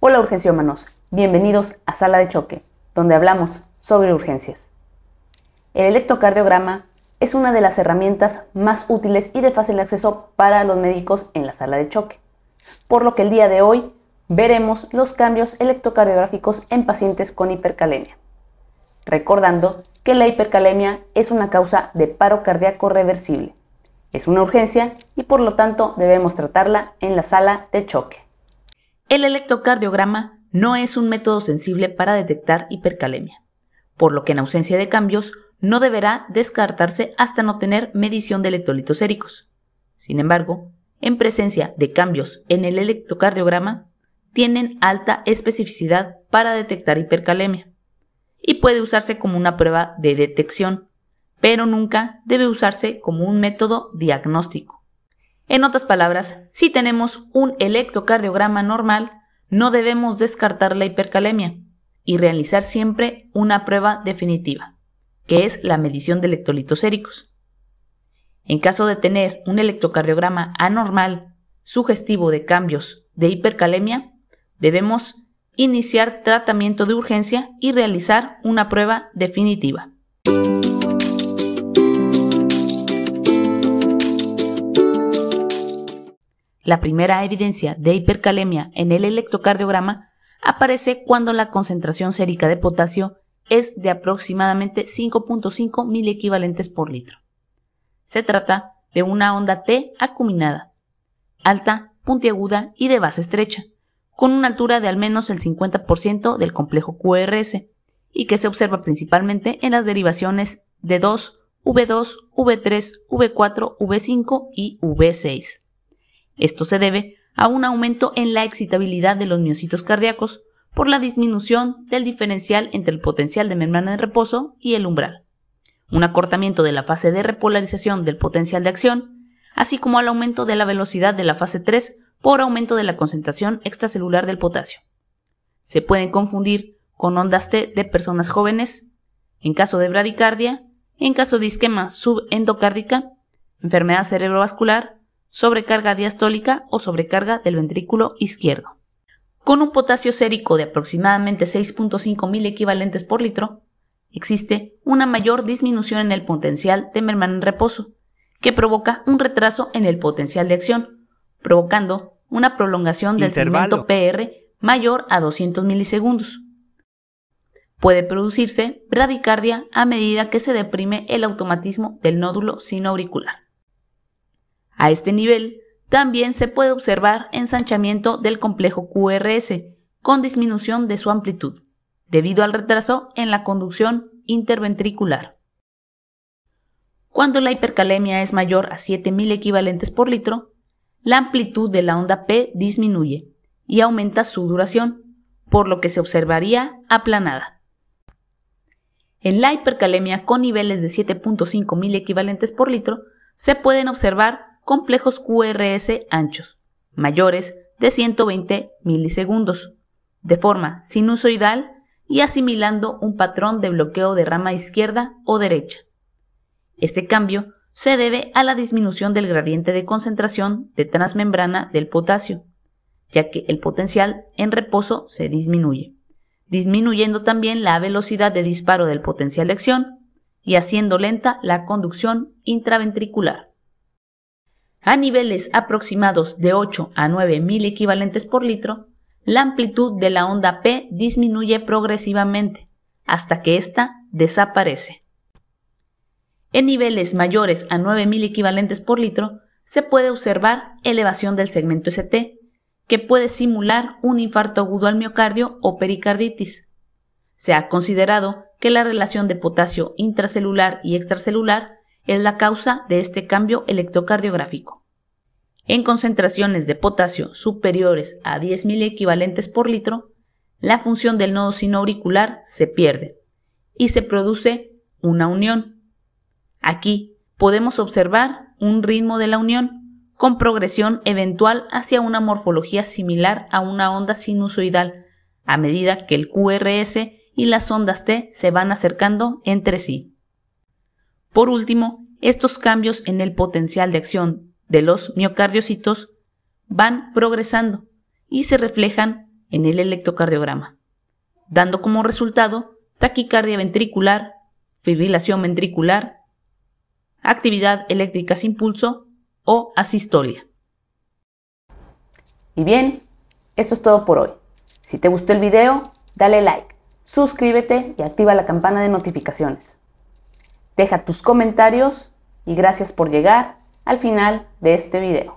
Hola urgenciómanos, bienvenidos a Sala de Choque, donde hablamos sobre urgencias. El electrocardiograma es una de las herramientas más útiles y de fácil acceso para los médicos en la sala de choque, por lo que el día de hoy veremos los cambios electrocardiográficos en pacientes con hipercalemia, recordando que la hipercalemia es una causa de paro cardíaco reversible, es una urgencia y por lo tanto debemos tratarla en la sala de choque. El electrocardiograma no es un método sensible para detectar hipercalemia, por lo que en ausencia de cambios no deberá descartarse hasta no tener medición de electrolitos séricos. Sin embargo, en presencia de cambios en el electrocardiograma, tienen alta especificidad para detectar hipercalemia y puede usarse como una prueba de detección, pero nunca debe usarse como un método diagnóstico. En otras palabras, si tenemos un electrocardiograma normal, no debemos descartar la hipercalemia y realizar siempre una prueba definitiva, que es la medición de electrolitos séricos. En caso de tener un electrocardiograma anormal, sugestivo de cambios de hipercalemia, debemos iniciar tratamiento de urgencia y realizar una prueba definitiva. La primera evidencia de hipercalemia en el electrocardiograma aparece cuando la concentración sérica de potasio es de aproximadamente 5.5 mil equivalentes por litro. Se trata de una onda T acuminada, alta, puntiaguda y de base estrecha, con una altura de al menos el 50% del complejo QRS y que se observa principalmente en las derivaciones d 2, V2, V3, V4, V5 y V6. Esto se debe a un aumento en la excitabilidad de los miocitos cardíacos por la disminución del diferencial entre el potencial de membrana de reposo y el umbral, un acortamiento de la fase de repolarización del potencial de acción, así como al aumento de la velocidad de la fase 3 por aumento de la concentración extracelular del potasio. Se pueden confundir con ondas T de personas jóvenes, en caso de bradicardia, en caso de isquema subendocárdica, enfermedad cerebrovascular sobrecarga diastólica o sobrecarga del ventrículo izquierdo. Con un potasio sérico de aproximadamente 6.5 mil equivalentes por litro, existe una mayor disminución en el potencial de merman en reposo, que provoca un retraso en el potencial de acción, provocando una prolongación del Intervalo. segmento PR mayor a 200 milisegundos. Puede producirse bradicardia a medida que se deprime el automatismo del nódulo sinoauricular. A este nivel, también se puede observar ensanchamiento del complejo QRS con disminución de su amplitud, debido al retraso en la conducción interventricular. Cuando la hipercalemia es mayor a 7.000 equivalentes por litro, la amplitud de la onda P disminuye y aumenta su duración, por lo que se observaría aplanada. En la hipercalemia con niveles de 7.5 equivalentes por litro, se pueden observar complejos QRS anchos, mayores de 120 milisegundos, de forma sinusoidal y asimilando un patrón de bloqueo de rama izquierda o derecha. Este cambio se debe a la disminución del gradiente de concentración de transmembrana del potasio, ya que el potencial en reposo se disminuye, disminuyendo también la velocidad de disparo del potencial de acción y haciendo lenta la conducción intraventricular a niveles aproximados de 8 a mil equivalentes por litro, la amplitud de la onda P disminuye progresivamente hasta que ésta desaparece. En niveles mayores a 9000 equivalentes por litro, se puede observar elevación del segmento ST, que puede simular un infarto agudo al miocardio o pericarditis. Se ha considerado que la relación de potasio intracelular y extracelular es la causa de este cambio electrocardiográfico. En concentraciones de potasio superiores a 10.000 equivalentes por litro, la función del nodo sinoauricular se pierde y se produce una unión. Aquí podemos observar un ritmo de la unión con progresión eventual hacia una morfología similar a una onda sinusoidal a medida que el QRS y las ondas T se van acercando entre sí. Por último, estos cambios en el potencial de acción de los miocardiocitos van progresando y se reflejan en el electrocardiograma, dando como resultado taquicardia ventricular, fibrilación ventricular, actividad eléctrica sin pulso o asistolia. Y bien, esto es todo por hoy. Si te gustó el video, dale like, suscríbete y activa la campana de notificaciones. Deja tus comentarios y gracias por llegar al final de este video.